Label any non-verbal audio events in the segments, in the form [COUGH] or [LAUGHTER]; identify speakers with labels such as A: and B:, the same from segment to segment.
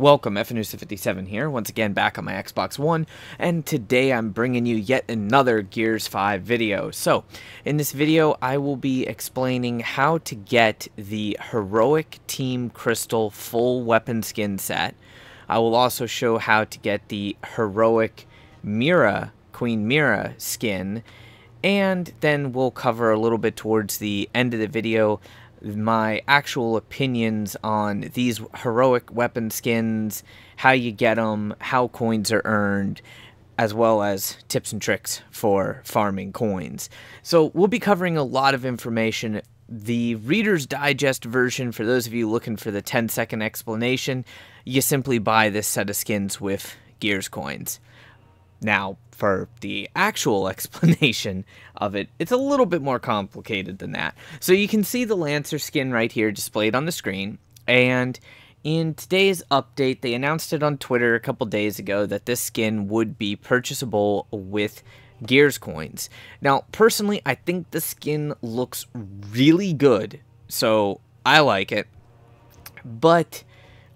A: Welcome, FNUSA57 here, once again back on my Xbox One, and today I'm bringing you yet another Gears 5 video. So, in this video, I will be explaining how to get the Heroic Team Crystal full weapon skin set. I will also show how to get the Heroic Mira, Queen Mira skin, and then we'll cover a little bit towards the end of the video my actual opinions on these heroic weapon skins, how you get them, how coins are earned, as well as tips and tricks for farming coins. So we'll be covering a lot of information. The Reader's Digest version, for those of you looking for the 10 second explanation, you simply buy this set of skins with Gears coins. Now, for the actual [LAUGHS] explanation of it, it's a little bit more complicated than that. So you can see the Lancer skin right here displayed on the screen, and in today's update, they announced it on Twitter a couple days ago that this skin would be purchasable with Gears coins. Now, personally, I think the skin looks really good, so I like it. But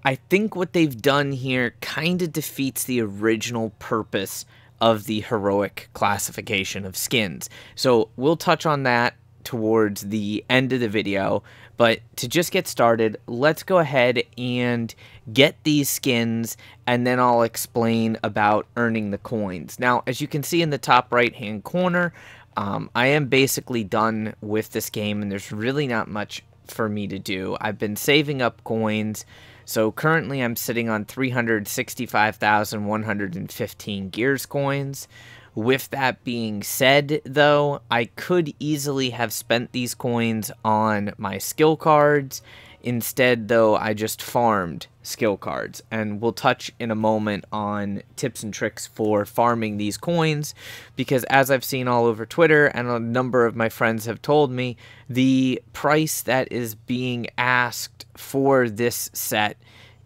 A: I think what they've done here kind of defeats the original purpose of the heroic classification of skins. So we'll touch on that towards the end of the video. But to just get started, let's go ahead and get these skins, and then I'll explain about earning the coins. Now, as you can see in the top right-hand corner, um, I am basically done with this game, and there's really not much for me to do. I've been saving up coins so currently I'm sitting on 365,115 Gears coins. With that being said, though, I could easily have spent these coins on my skill cards. Instead, though, I just farmed skill cards. And we'll touch in a moment on tips and tricks for farming these coins because, as I've seen all over Twitter and a number of my friends have told me, the price that is being asked for this set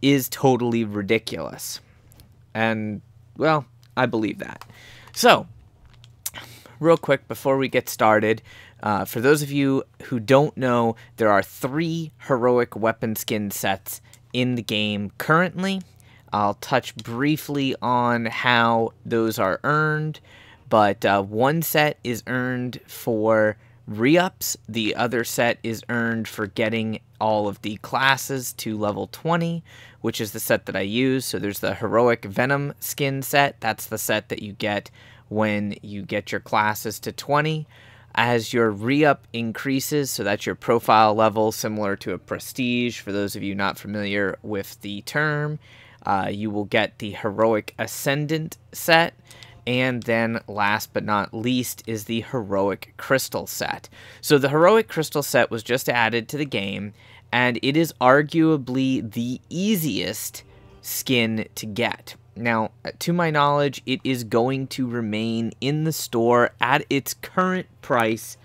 A: is totally ridiculous. And, well, I believe that. So, real quick before we get started, uh, for those of you who don't know, there are three heroic weapon skin sets in the game currently. I'll touch briefly on how those are earned, but uh, one set is earned for re-ups. The other set is earned for getting all of the classes to level 20, which is the set that I use. So there's the Heroic Venom skin set. That's the set that you get when you get your classes to 20. As your re-up increases, so that's your profile level, similar to a prestige, for those of you not familiar with the term, uh, you will get the Heroic Ascendant set. And then, last but not least, is the Heroic Crystal set. So, the Heroic Crystal set was just added to the game, and it is arguably the easiest skin to get. Now, uh, to my knowledge, it is going to remain in the store at its current price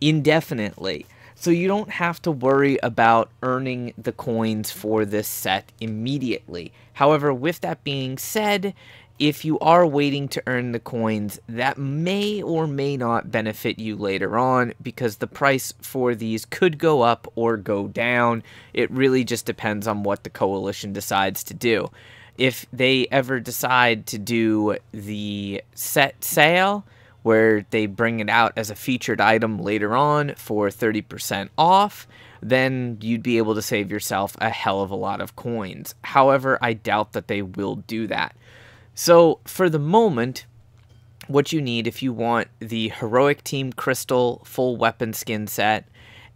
A: indefinitely. So you don't have to worry about earning the coins for this set immediately. However, with that being said, if you are waiting to earn the coins, that may or may not benefit you later on because the price for these could go up or go down. It really just depends on what the coalition decides to do. If they ever decide to do the set sale, where they bring it out as a featured item later on for 30% off, then you'd be able to save yourself a hell of a lot of coins. However, I doubt that they will do that. So for the moment, what you need if you want the Heroic Team Crystal full weapon skin set,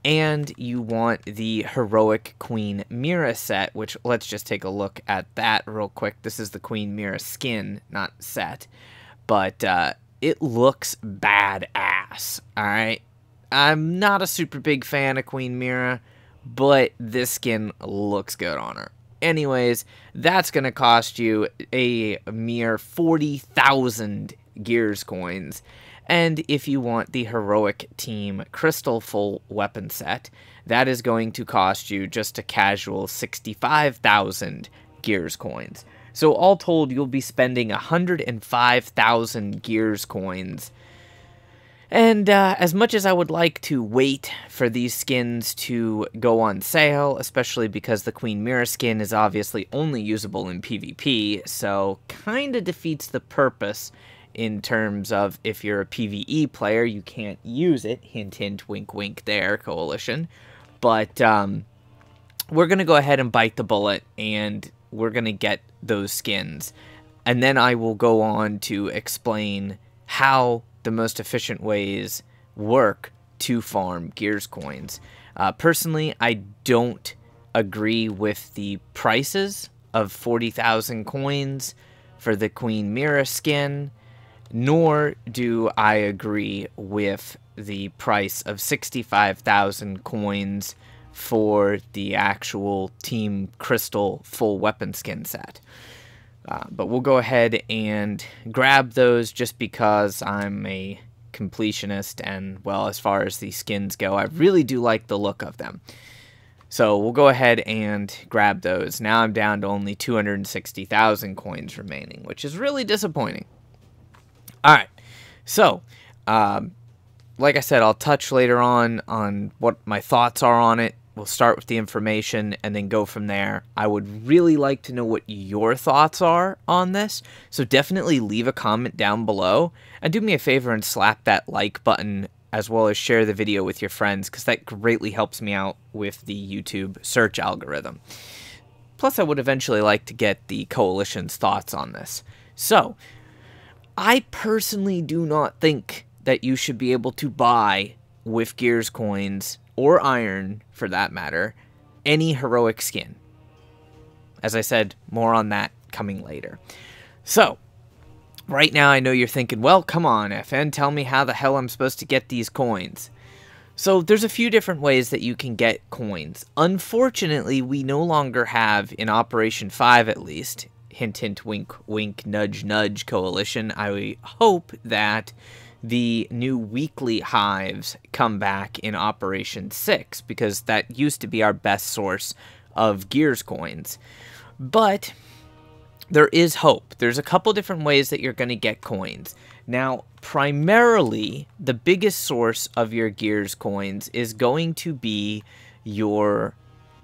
A: and you want the Heroic Queen Mira set, which let's just take a look at that real quick. This is the Queen Mira skin, not set, but uh, it looks badass, all right? I'm not a super big fan of Queen Mira, but this skin looks good on her anyways, that's going to cost you a mere 40,000 Gears coins. And if you want the Heroic Team Crystal Full weapon set, that is going to cost you just a casual 65,000 Gears coins. So all told, you'll be spending 105,000 Gears coins and uh, as much as I would like to wait for these skins to go on sale, especially because the Queen Mira skin is obviously only usable in PvP, so kinda defeats the purpose in terms of if you're a PvE player, you can't use it. Hint, hint, wink, wink there, Coalition. But um, we're going to go ahead and bite the bullet and we're going to get those skins. And then I will go on to explain how the most efficient ways work to farm Gears coins. Uh, personally, I don't agree with the prices of 40,000 coins for the Queen Mira skin, nor do I agree with the price of 65,000 coins for the actual Team Crystal full weapon skin set. Uh, but we'll go ahead and grab those just because I'm a completionist and well as far as the skins go I really do like the look of them. So we'll go ahead and grab those. Now I'm down to only 260,000 coins remaining which is really disappointing. Alright so um, like I said I'll touch later on on what my thoughts are on it We'll start with the information and then go from there. I would really like to know what your thoughts are on this, so definitely leave a comment down below and do me a favor and slap that like button as well as share the video with your friends because that greatly helps me out with the YouTube search algorithm. Plus, I would eventually like to get the coalition's thoughts on this. So, I personally do not think that you should be able to buy with Gears coins or iron for that matter, any heroic skin. As I said, more on that coming later. So, right now I know you're thinking, well, come on, FN, tell me how the hell I'm supposed to get these coins. So there's a few different ways that you can get coins. Unfortunately, we no longer have, in Operation 5 at least, hint hint wink wink nudge nudge coalition, I hope that the new weekly hives come back in Operation 6, because that used to be our best source of Gears coins. But there is hope. There's a couple different ways that you're going to get coins. Now, primarily, the biggest source of your Gears coins is going to be your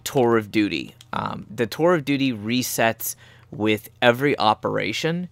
A: Tour of Duty. Um, the Tour of Duty resets with every operation,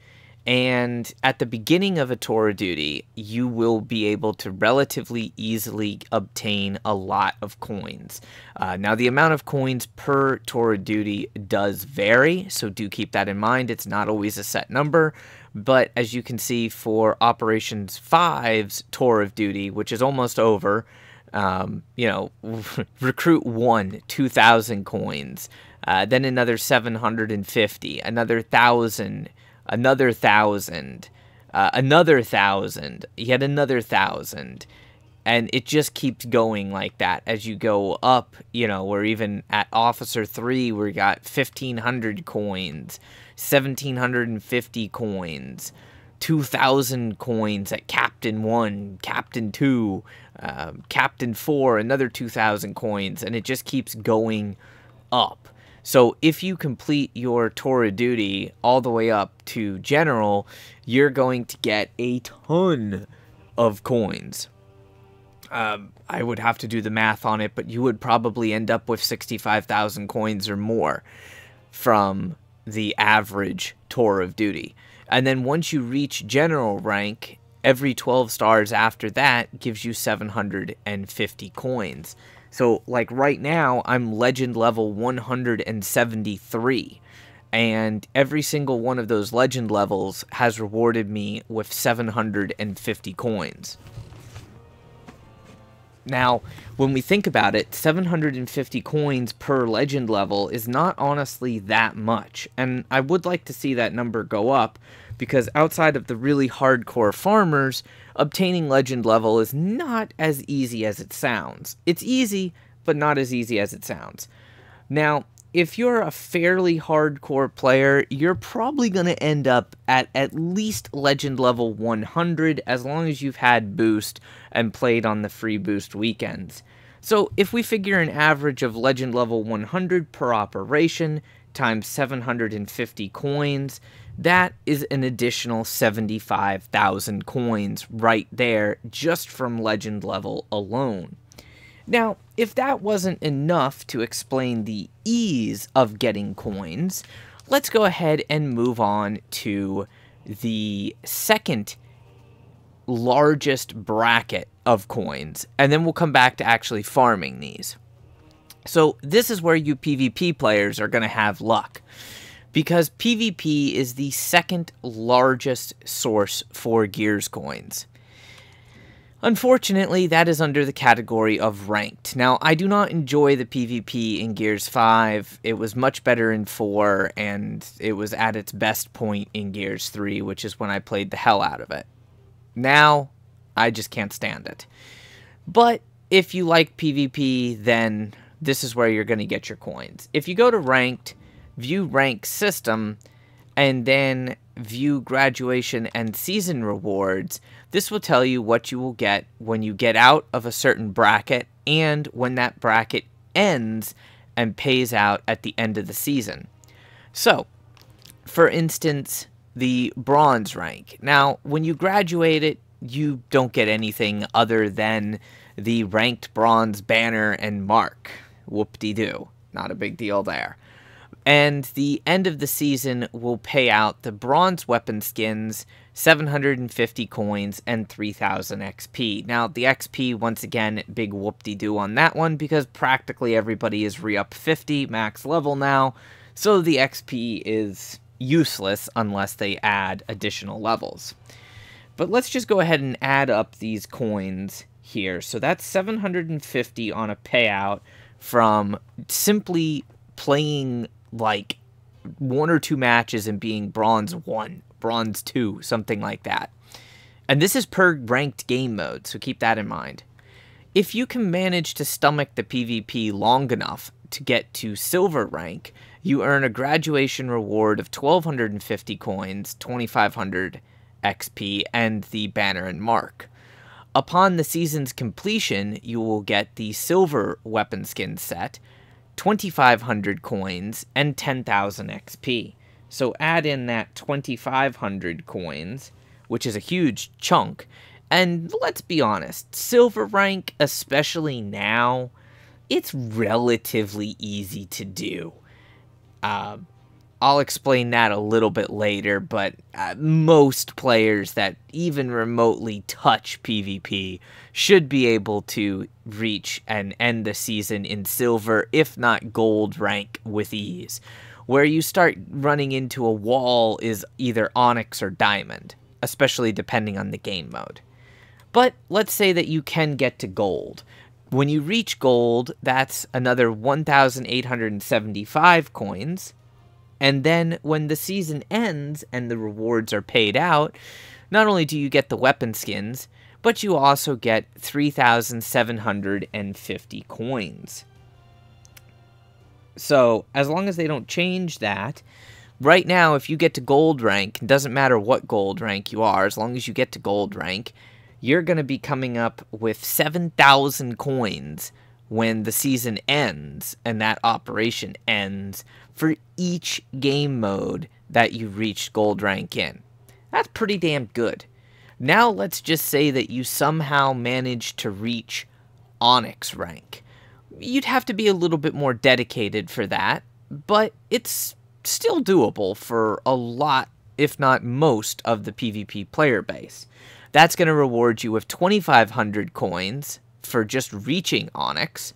A: and at the beginning of a tour of duty, you will be able to relatively easily obtain a lot of coins. Uh, now, the amount of coins per tour of duty does vary, so do keep that in mind. It's not always a set number. But as you can see for Operations 5's tour of duty, which is almost over, um, you know, [LAUGHS] recruit one, 2,000 coins, uh, then another 750, another 1,000 another thousand, uh, another thousand, yet another thousand. And it just keeps going like that as you go up, you know, we're even at Officer 3, we got 1,500 coins, 1,750 coins, 2,000 coins at Captain 1, Captain 2, uh, Captain 4, another 2,000 coins, and it just keeps going up. So if you complete your tour of duty all the way up to general, you're going to get a ton of coins. Um, I would have to do the math on it, but you would probably end up with 65,000 coins or more from the average tour of duty. And then once you reach general rank, every 12 stars after that gives you 750 coins. So, like right now, I'm legend level 173. And every single one of those legend levels has rewarded me with 750 coins. Now, when we think about it, 750 coins per legend level is not honestly that much, and I would like to see that number go up because outside of the really hardcore farmers, obtaining legend level is not as easy as it sounds. It's easy, but not as easy as it sounds. Now, if you're a fairly hardcore player, you're probably going to end up at at least legend level 100 as long as you've had boost and played on the free boost weekends. So if we figure an average of legend level 100 per operation times 750 coins, that is an additional 75,000 coins right there just from legend level alone. Now, if that wasn't enough to explain the ease of getting coins, let's go ahead and move on to the second largest bracket of coins, and then we'll come back to actually farming these. So, this is where you PvP players are going to have luck because PvP is the second largest source for Gears coins. Unfortunately, that is under the category of ranked. Now, I do not enjoy the PvP in Gears 5. It was much better in 4, and it was at its best point in Gears 3, which is when I played the hell out of it. Now, I just can't stand it. But if you like PvP, then this is where you're going to get your coins. If you go to ranked, view rank system, and then view graduation and season rewards, this will tell you what you will get when you get out of a certain bracket and when that bracket ends and pays out at the end of the season. So, for instance, the bronze rank. Now, when you graduate it, you don't get anything other than the ranked bronze banner and mark. Whoop de doo. Not a big deal there. And the end of the season will pay out the bronze weapon skins 750 coins, and 3000 XP. Now, the XP, once again, big whoop-de-doo on that one because practically everybody is re-up 50 max level now, so the XP is useless unless they add additional levels. But let's just go ahead and add up these coins here. So that's 750 on a payout from simply playing like one or two matches and being bronze one bronze 2, something like that. And this is per ranked game mode, so keep that in mind. If you can manage to stomach the PvP long enough to get to silver rank, you earn a graduation reward of 1250 coins, 2500 XP, and the banner and mark. Upon the season's completion, you will get the silver weapon skin set, 2500 coins, and 10,000 XP. So add in that 2,500 coins, which is a huge chunk. And let's be honest, silver rank, especially now, it's relatively easy to do. Uh, I'll explain that a little bit later, but uh, most players that even remotely touch PvP should be able to reach and end the season in silver, if not gold rank, with ease. Where you start running into a wall is either Onyx or Diamond, especially depending on the game mode. But let's say that you can get to gold. When you reach gold, that's another 1,875 coins. And then when the season ends and the rewards are paid out, not only do you get the weapon skins, but you also get 3,750 coins. So as long as they don't change that, right now, if you get to gold rank, it doesn't matter what gold rank you are, as long as you get to gold rank, you're going to be coming up with 7,000 coins when the season ends and that operation ends for each game mode that you reach gold rank in. That's pretty damn good. Now let's just say that you somehow managed to reach Onyx rank. You'd have to be a little bit more dedicated for that, but it's still doable for a lot, if not most, of the PvP player base. That's going to reward you with 2,500 coins for just reaching Onyx,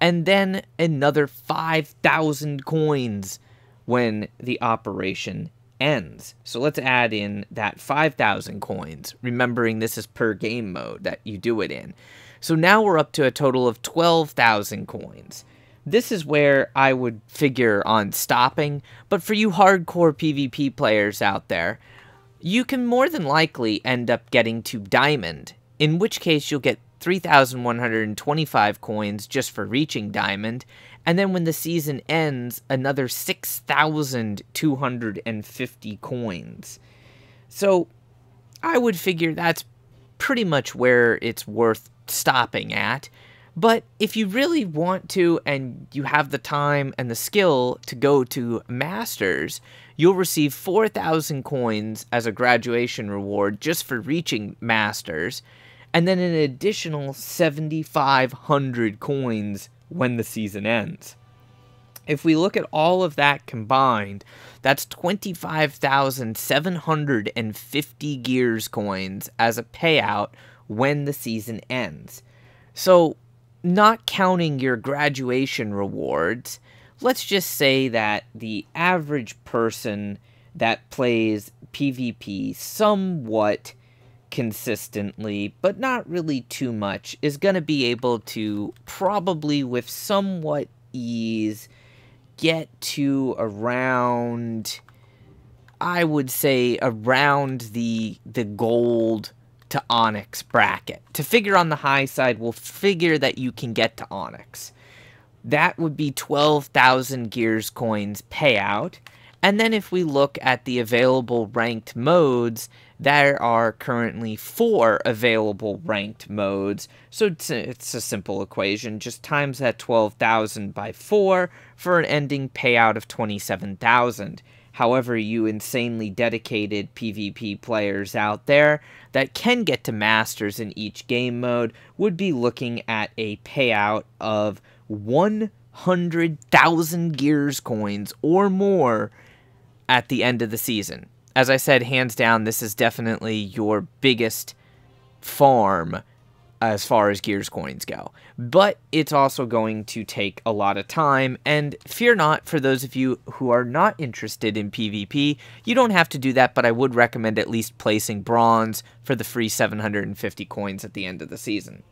A: and then another 5,000 coins when the operation ends. So let's add in that 5,000 coins, remembering this is per game mode that you do it in. So now we're up to a total of 12,000 coins. This is where I would figure on stopping, but for you hardcore PvP players out there, you can more than likely end up getting to Diamond, in which case you'll get 3,125 coins just for reaching Diamond, and then when the season ends, another 6,250 coins. So I would figure that's pretty much where it's worth stopping at. But if you really want to and you have the time and the skill to go to Masters, you'll receive 4,000 coins as a graduation reward just for reaching Masters, and then an additional 7,500 coins when the season ends. If we look at all of that combined, that's 25,750 Gears coins as a payout when the season ends. So, not counting your graduation rewards, let's just say that the average person that plays PvP somewhat consistently, but not really too much, is going to be able to probably with somewhat ease get to around I would say around the the gold to Onyx bracket. To figure on the high side, we'll figure that you can get to Onyx. That would be 12,000 Gears coins payout. And then if we look at the available ranked modes, there are currently four available ranked modes. So it's a, it's a simple equation, just times that 12,000 by 4 for an ending payout of 27,000 however you insanely dedicated PvP players out there that can get to Masters in each game mode would be looking at a payout of 100,000 Gears coins or more at the end of the season. As I said, hands down, this is definitely your biggest farm as far as Gears coins go. But it's also going to take a lot of time, and fear not, for those of you who are not interested in PvP, you don't have to do that, but I would recommend at least placing bronze for the free 750 coins at the end of the season.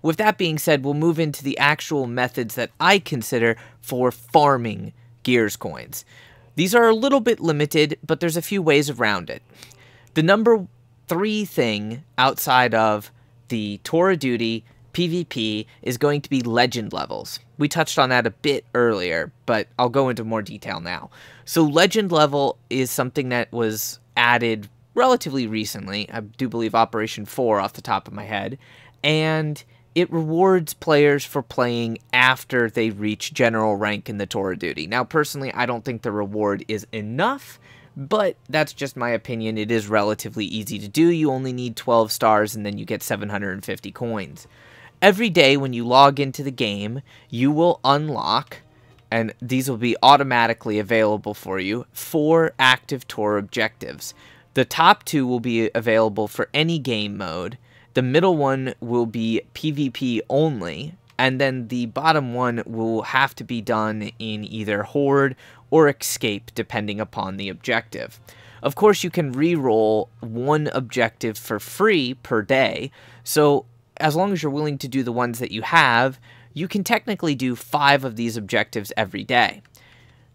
A: With that being said, we'll move into the actual methods that I consider for farming Gears coins. These are a little bit limited, but there's a few ways around it. The number three thing outside of the Torah Duty PvP is going to be legend levels. We touched on that a bit earlier, but I'll go into more detail now. So, legend level is something that was added relatively recently. I do believe Operation 4 off the top of my head. And it rewards players for playing after they reach general rank in the Torah duty. Now, personally, I don't think the reward is enough but that's just my opinion. It is relatively easy to do. You only need 12 stars and then you get 750 coins. Every day when you log into the game, you will unlock, and these will be automatically available for you, four active tour objectives. The top two will be available for any game mode. The middle one will be PvP only, and then the bottom one will have to be done in either Horde or escape depending upon the objective. Of course, you can re-roll one objective for free per day, so as long as you're willing to do the ones that you have, you can technically do five of these objectives every day.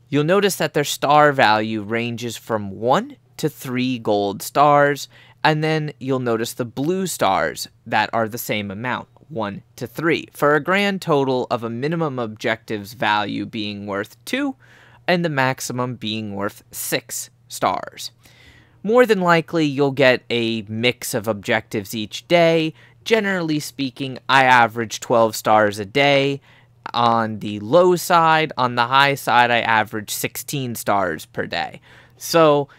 A: You'll notice that their star value ranges from 1 to 3 gold stars, and then you'll notice the blue stars that are the same amount, 1 to 3, for a grand total of a minimum objective's value being worth 2 and the maximum being worth 6 stars. More than likely, you'll get a mix of objectives each day. Generally speaking, I average 12 stars a day. On the low side, on the high side, I average 16 stars per day. So,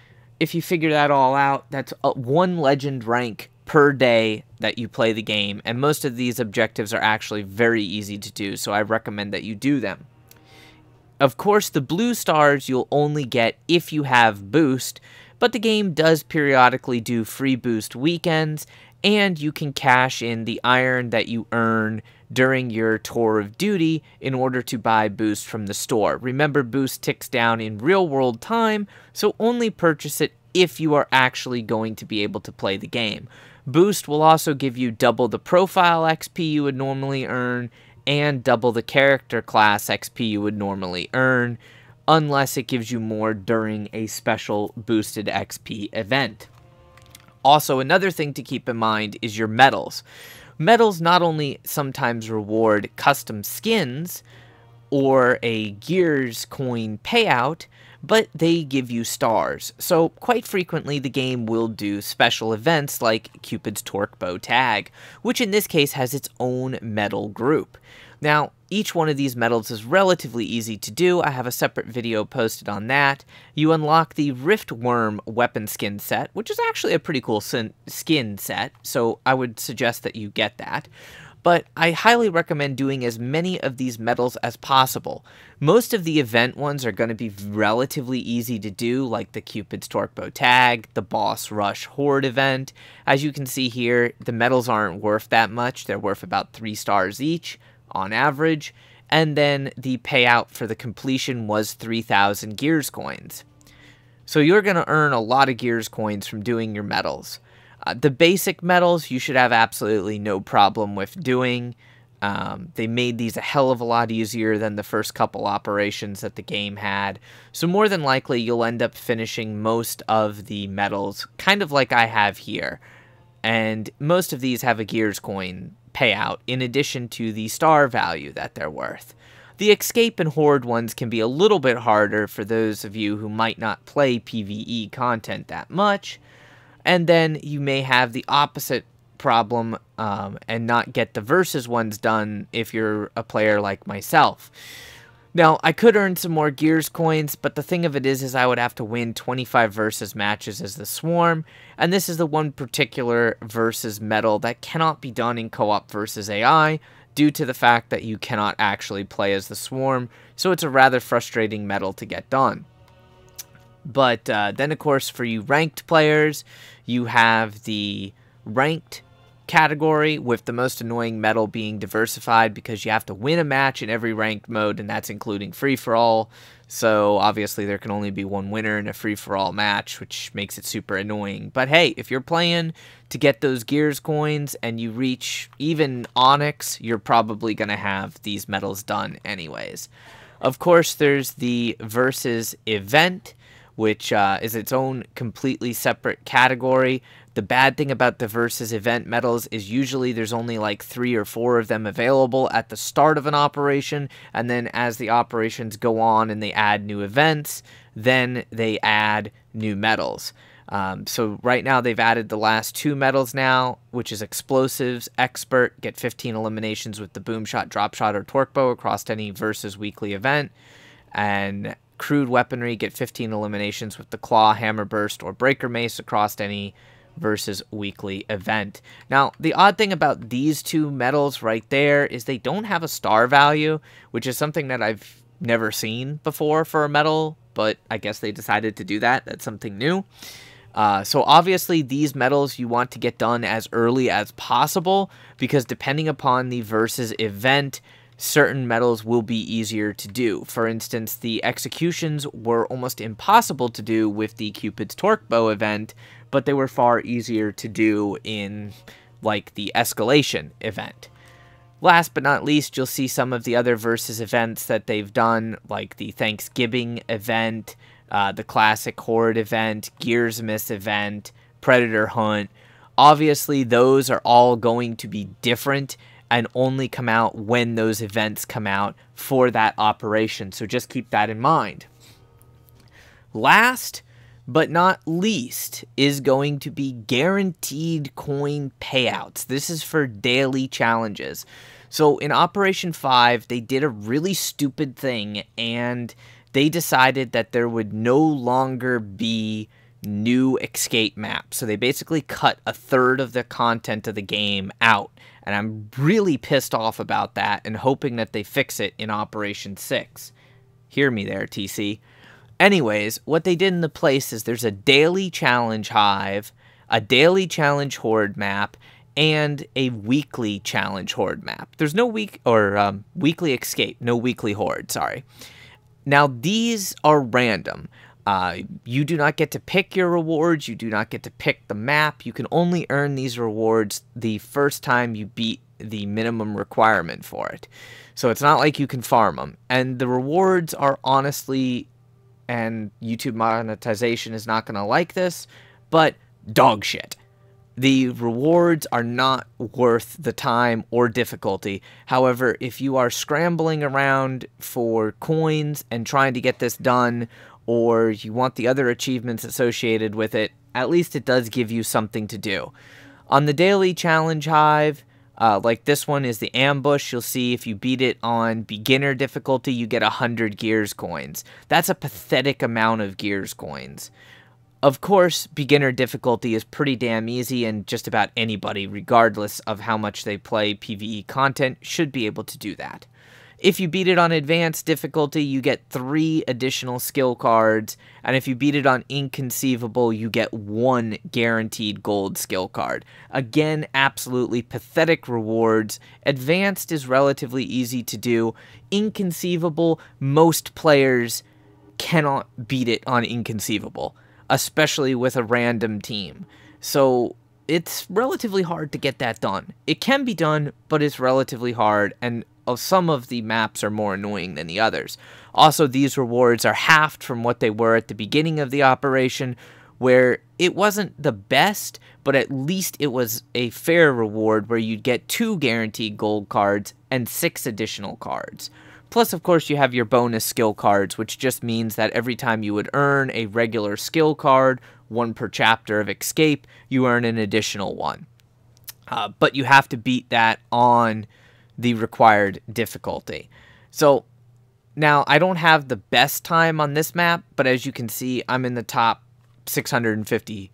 A: if you figure that all out, that's one legend rank per day that you play the game, and most of these objectives are actually very easy to do, so I recommend that you do them. Of course, the blue stars you'll only get if you have boost, but the game does periodically do free boost weekends, and you can cash in the iron that you earn during your tour of duty in order to buy boost from the store. Remember, boost ticks down in real world time, so only purchase it if you are actually going to be able to play the game. Boost will also give you double the profile XP you would normally earn and double the character class XP you would normally earn, unless it gives you more during a special boosted XP event. Also, another thing to keep in mind is your medals. Medals not only sometimes reward custom skins or a Gears coin payout, but they give you stars. So quite frequently the game will do special events like Cupid's Torque Bow Tag, which in this case has its own medal group. Now, each one of these medals is relatively easy to do. I have a separate video posted on that. You unlock the Riftworm weapon skin set, which is actually a pretty cool skin set, so I would suggest that you get that but I highly recommend doing as many of these medals as possible. Most of the event ones are going to be relatively easy to do, like the Cupid's Torque Bow Tag, the Boss Rush Horde event. As you can see here, the medals aren't worth that much. They're worth about 3 stars each, on average, and then the payout for the completion was 3,000 Gears coins. So you're going to earn a lot of Gears coins from doing your medals. Uh, the basic metals you should have absolutely no problem with doing. Um, they made these a hell of a lot easier than the first couple operations that the game had. So more than likely, you'll end up finishing most of the medals, kind of like I have here. And most of these have a Gears coin payout, in addition to the star value that they're worth. The escape and horde ones can be a little bit harder for those of you who might not play PvE content that much, and then you may have the opposite problem um, and not get the versus ones done if you're a player like myself. Now, I could earn some more Gears coins, but the thing of it is, is I would have to win 25 versus matches as the Swarm, and this is the one particular versus medal that cannot be done in co-op versus AI due to the fact that you cannot actually play as the Swarm, so it's a rather frustrating medal to get done. But uh, then, of course, for you ranked players, you have the ranked category with the most annoying medal being diversified because you have to win a match in every ranked mode, and that's including free for all. So obviously, there can only be one winner in a free for all match, which makes it super annoying. But hey, if you're playing to get those Gears coins and you reach even Onyx, you're probably going to have these medals done anyways. Of course, there's the versus event which uh, is its own completely separate category. The bad thing about the Versus event medals is usually there's only like three or four of them available at the start of an operation, and then as the operations go on and they add new events, then they add new medals. Um, so right now they've added the last two medals now, which is explosives expert get 15 eliminations with the boom shot, drop shot, or torque bow across any versus weekly event, and crude weaponry, get 15 eliminations with the Claw, Hammer Burst, or Breaker Mace across any versus weekly event. Now, the odd thing about these two medals right there is they don't have a star value, which is something that I've never seen before for a medal, but I guess they decided to do that. That's something new. Uh, so obviously these medals you want to get done as early as possible because depending upon the versus event, certain metals will be easier to do. For instance, the executions were almost impossible to do with the Cupid's Torque Bow event, but they were far easier to do in, like, the Escalation event. Last but not least, you'll see some of the other versus events that they've done, like the Thanksgiving event, uh, the Classic Horde event, Gearsmith event, Predator Hunt. Obviously, those are all going to be different and only come out when those events come out for that operation. So just keep that in mind. Last but not least is going to be guaranteed coin payouts. This is for daily challenges. So in Operation 5, they did a really stupid thing and they decided that there would no longer be new escape map. So they basically cut a third of the content of the game out. And I'm really pissed off about that and hoping that they fix it in Operation 6. Hear me there, TC. Anyways, what they did in the place is there's a daily challenge hive, a daily challenge horde map, and a weekly challenge horde map. There's no week or um, weekly escape, no weekly horde, sorry. Now, these are random. Uh, you do not get to pick your rewards. You do not get to pick the map. You can only earn these rewards the first time you beat the minimum requirement for it. So it's not like you can farm them. And the rewards are honestly, and YouTube monetization is not going to like this, but dog shit. The rewards are not worth the time or difficulty. However, if you are scrambling around for coins and trying to get this done or you want the other achievements associated with it, at least it does give you something to do. On the daily challenge hive, uh, like this one is the ambush. You'll see if you beat it on beginner difficulty, you get 100 Gears coins. That's a pathetic amount of Gears coins. Of course, beginner difficulty is pretty damn easy, and just about anybody, regardless of how much they play PvE content, should be able to do that. If you beat it on advanced difficulty, you get three additional skill cards. And if you beat it on inconceivable, you get one guaranteed gold skill card. Again, absolutely pathetic rewards. Advanced is relatively easy to do. Inconceivable, most players cannot beat it on inconceivable, especially with a random team. So it's relatively hard to get that done. It can be done, but it's relatively hard, and some of the maps are more annoying than the others. Also, these rewards are halved from what they were at the beginning of the operation, where it wasn't the best, but at least it was a fair reward where you'd get two guaranteed gold cards and six additional cards. Plus, of course, you have your bonus skill cards, which just means that every time you would earn a regular skill card, one per chapter of Escape, you earn an additional one. Uh, but you have to beat that on the required difficulty. So now I don't have the best time on this map, but as you can see, I'm in the top 650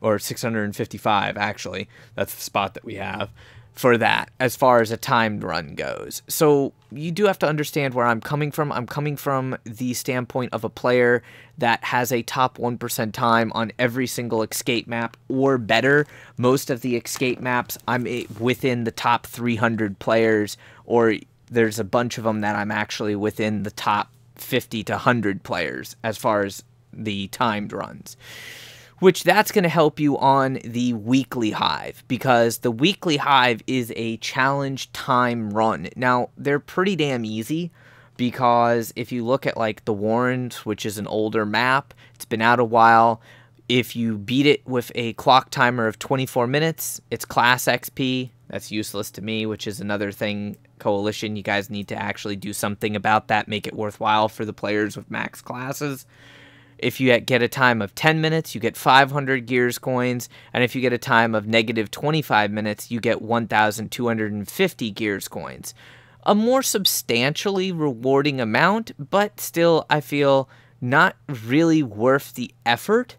A: or 655 actually. That's the spot that we have for that as far as a timed run goes. So you do have to understand where I'm coming from. I'm coming from the standpoint of a player that has a top 1% time on every single escape map or better. Most of the escape maps, I'm within the top 300 players, or there's a bunch of them that I'm actually within the top 50 to 100 players as far as the timed runs which that's going to help you on the weekly hive because the weekly hive is a challenge time run. Now, they're pretty damn easy because if you look at like the Warrens, which is an older map, it's been out a while. If you beat it with a clock timer of 24 minutes, it's class XP. That's useless to me, which is another thing, Coalition. You guys need to actually do something about that, make it worthwhile for the players with max classes. If you get a time of 10 minutes, you get 500 Gears coins. And if you get a time of negative 25 minutes, you get 1,250 Gears coins. A more substantially rewarding amount, but still, I feel not really worth the effort.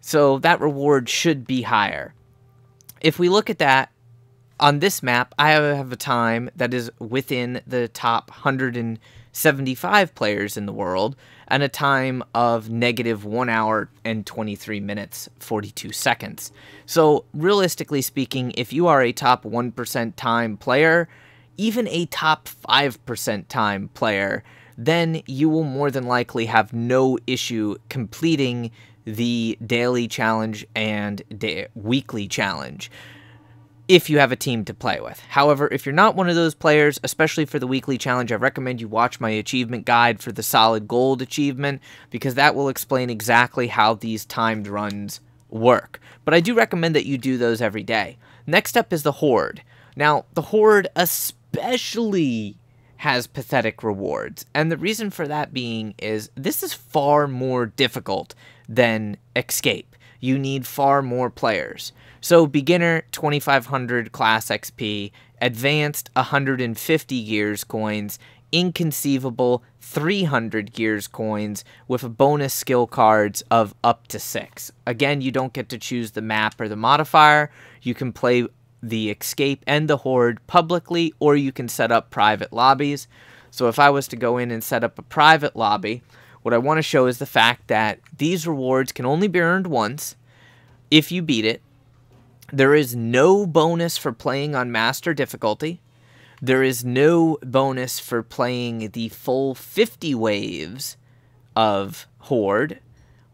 A: So that reward should be higher. If we look at that on this map, I have a time that is within the top 175 players in the world and a time of negative 1 hour and 23 minutes 42 seconds. So, realistically speaking, if you are a top 1% time player, even a top 5% time player, then you will more than likely have no issue completing the daily challenge and da- weekly challenge if you have a team to play with. However, if you're not one of those players, especially for the weekly challenge, I recommend you watch my achievement guide for the solid gold achievement because that will explain exactly how these timed runs work. But I do recommend that you do those every day. Next up is the Horde. Now, the Horde especially has pathetic rewards, and the reason for that being is this is far more difficult than Escape. You need far more players. So beginner 2500 class XP, advanced 150 gears coins, inconceivable 300 gears coins with bonus skill cards of up to 6. Again, you don't get to choose the map or the modifier. You can play the escape and the horde publicly or you can set up private lobbies. So if I was to go in and set up a private lobby, what I want to show is the fact that these rewards can only be earned once if you beat it there is no bonus for playing on master difficulty. There is no bonus for playing the full 50 waves of Horde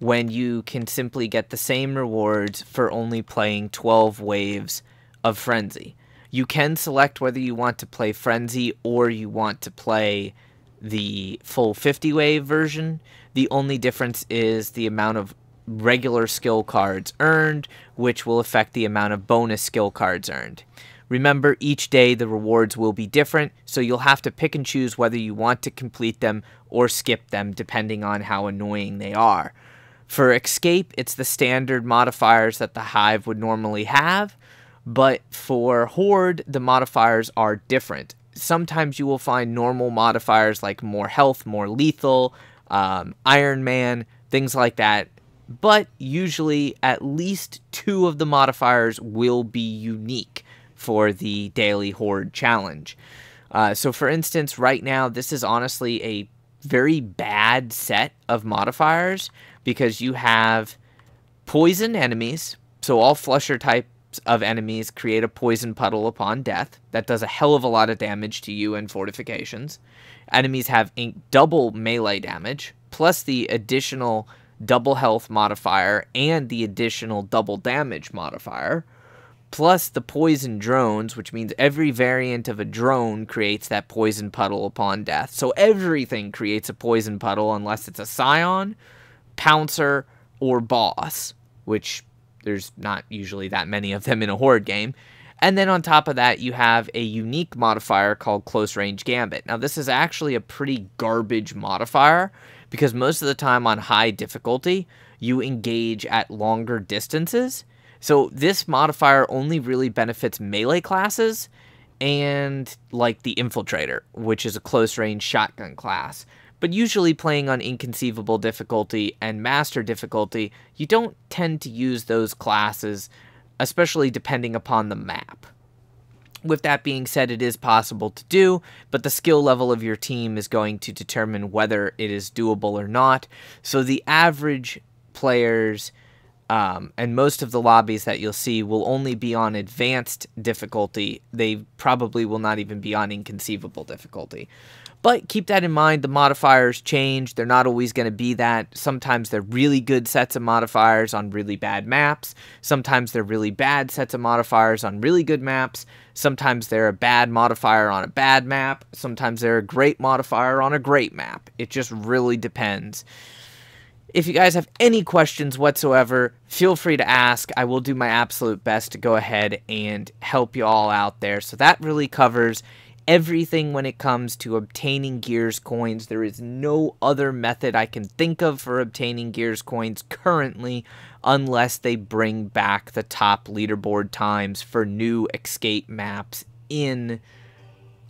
A: when you can simply get the same rewards for only playing 12 waves of Frenzy. You can select whether you want to play Frenzy or you want to play the full 50 wave version. The only difference is the amount of regular skill cards earned, which will affect the amount of bonus skill cards earned. Remember, each day the rewards will be different, so you'll have to pick and choose whether you want to complete them or skip them, depending on how annoying they are. For escape, it's the standard modifiers that the hive would normally have, but for horde, the modifiers are different. Sometimes you will find normal modifiers like more health, more lethal, um, Iron Man, things like that but usually at least two of the modifiers will be unique for the Daily Horde challenge. Uh, so, for instance, right now, this is honestly a very bad set of modifiers because you have poison enemies. So, all flusher types of enemies create a poison puddle upon death. That does a hell of a lot of damage to you and fortifications. Enemies have ink double melee damage, plus the additional double health modifier and the additional double damage modifier, plus the poison drones, which means every variant of a drone creates that poison puddle upon death. So everything creates a poison puddle unless it's a scion, pouncer, or boss, which there's not usually that many of them in a horde game. And then on top of that, you have a unique modifier called Close Range Gambit. Now, this is actually a pretty garbage modifier because most of the time on high difficulty, you engage at longer distances. So this modifier only really benefits melee classes and like the infiltrator, which is a close range shotgun class. But usually playing on inconceivable difficulty and master difficulty, you don't tend to use those classes, especially depending upon the map. With that being said, it is possible to do, but the skill level of your team is going to determine whether it is doable or not. So the average players um, and most of the lobbies that you'll see will only be on advanced difficulty. They probably will not even be on inconceivable difficulty. But keep that in mind. The modifiers change. They're not always going to be that. Sometimes they're really good sets of modifiers on really bad maps. Sometimes they're really bad sets of modifiers on really good maps. Sometimes they're a bad modifier on a bad map. Sometimes they're a great modifier on a great map. It just really depends. If you guys have any questions whatsoever, feel free to ask. I will do my absolute best to go ahead and help you all out there. So that really covers everything when it comes to obtaining Gears coins. There is no other method I can think of for obtaining Gears coins currently unless they bring back the top leaderboard times for new escape maps in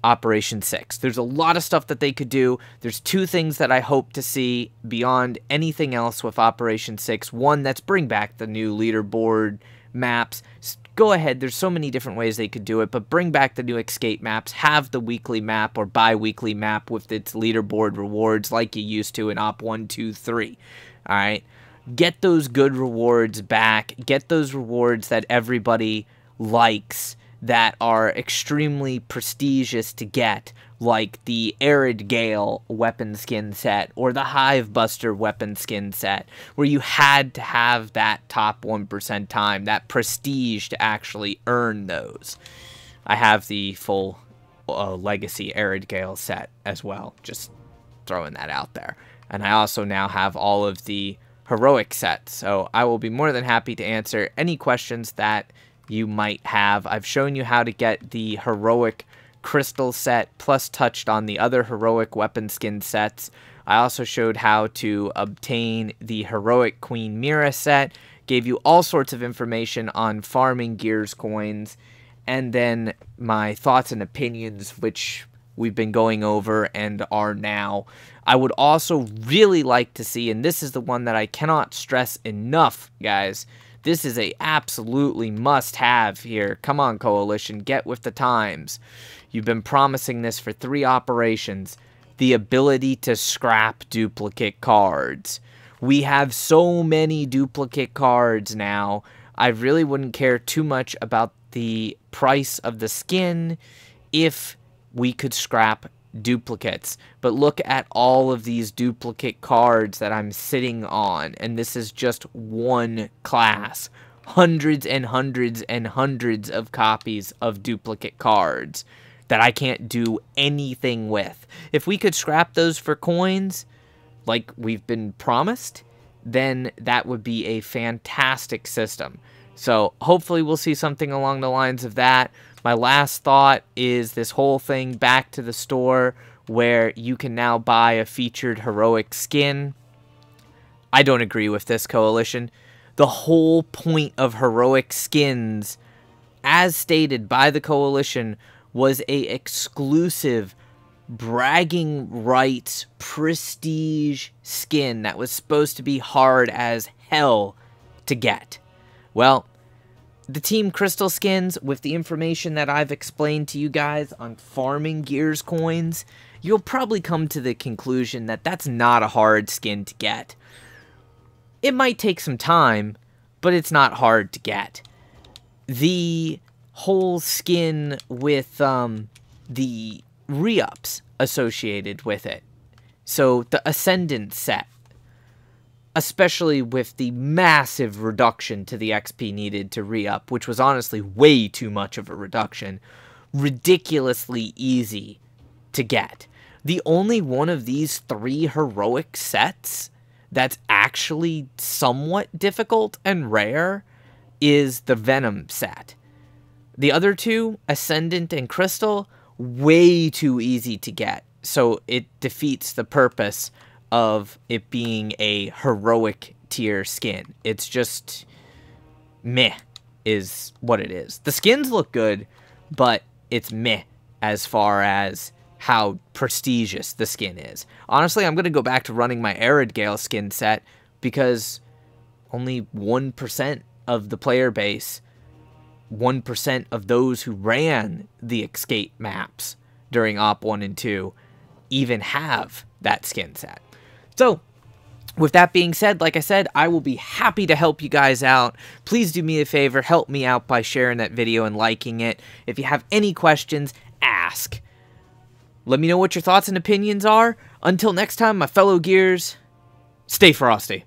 A: Operation 6. There's a lot of stuff that they could do. There's two things that I hope to see beyond anything else with Operation 6. One, that's bring back the new leaderboard maps, go ahead. There's so many different ways they could do it, but bring back the new escape maps, have the weekly map or bi weekly map with its leaderboard rewards like you used to in Op 1, 2, 3. All right. Get those good rewards back. Get those rewards that everybody likes that are extremely prestigious to get like the Arid Gale weapon skin set or the Hive Buster weapon skin set, where you had to have that top 1% time, that prestige to actually earn those. I have the full uh, Legacy Arid Gale set as well, just throwing that out there. And I also now have all of the heroic set, so I will be more than happy to answer any questions that you might have. I've shown you how to get the heroic crystal set plus touched on the other heroic weapon skin sets. I also showed how to obtain the heroic Queen Mira set, gave you all sorts of information on farming gears coins, and then my thoughts and opinions, which we've been going over and are now. I would also really like to see, and this is the one that I cannot stress enough, guys, this is a absolutely must-have here. Come on, Coalition, get with the times. You've been promising this for three operations. The ability to scrap duplicate cards. We have so many duplicate cards now. I really wouldn't care too much about the price of the skin if we could scrap duplicates. But look at all of these duplicate cards that I'm sitting on. And this is just one class. Hundreds and hundreds and hundreds of copies of duplicate cards that I can't do anything with. If we could scrap those for coins, like we've been promised, then that would be a fantastic system. So hopefully we'll see something along the lines of that. My last thought is this whole thing back to the store where you can now buy a featured heroic skin. I don't agree with this coalition. The whole point of heroic skins, as stated by the coalition, was a exclusive bragging rights prestige skin that was supposed to be hard as hell to get. Well, the team Crystal Skins, with the information that I've explained to you guys on farming Gears coins, you'll probably come to the conclusion that that's not a hard skin to get. It might take some time, but it's not hard to get. The whole skin with um, the re-ups associated with it. So the Ascendant set especially with the massive reduction to the XP needed to re up, which was honestly way too much of a reduction, ridiculously easy to get. The only one of these three heroic sets that's actually somewhat difficult and rare is the Venom set. The other two, Ascendant and Crystal, way too easy to get, so it defeats the purpose of it being a heroic tier skin. It's just meh is what it is. The skins look good, but it's meh as far as how prestigious the skin is. Honestly, I'm going to go back to running my Arid Gale skin set because only 1% of the player base, 1% of those who ran the escape maps during Op 1 and 2 even have that skin set. So, with that being said, like I said, I will be happy to help you guys out. Please do me a favor, help me out by sharing that video and liking it. If you have any questions, ask. Let me know what your thoughts and opinions are. Until next time, my fellow Gears, stay frosty.